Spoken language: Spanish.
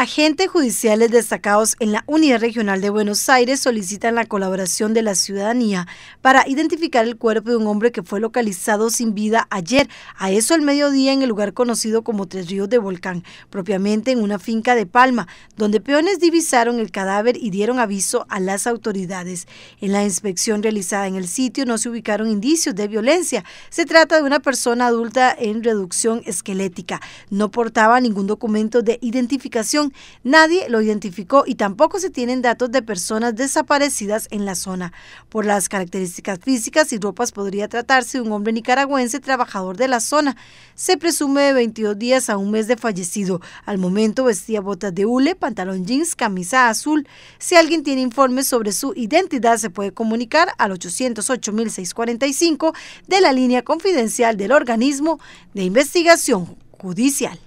Agentes judiciales destacados en la Unidad Regional de Buenos Aires solicitan la colaboración de la ciudadanía para identificar el cuerpo de un hombre que fue localizado sin vida ayer, a eso al mediodía, en el lugar conocido como Tres Ríos de Volcán, propiamente en una finca de Palma, donde peones divisaron el cadáver y dieron aviso a las autoridades. En la inspección realizada en el sitio no se ubicaron indicios de violencia. Se trata de una persona adulta en reducción esquelética. No portaba ningún documento de identificación Nadie lo identificó y tampoco se tienen datos de personas desaparecidas en la zona. Por las características físicas y ropas podría tratarse de un hombre nicaragüense trabajador de la zona. Se presume de 22 días a un mes de fallecido. Al momento vestía botas de hule, pantalón jeans, camisa azul. Si alguien tiene informes sobre su identidad se puede comunicar al 808.645 de la línea confidencial del organismo de investigación judicial.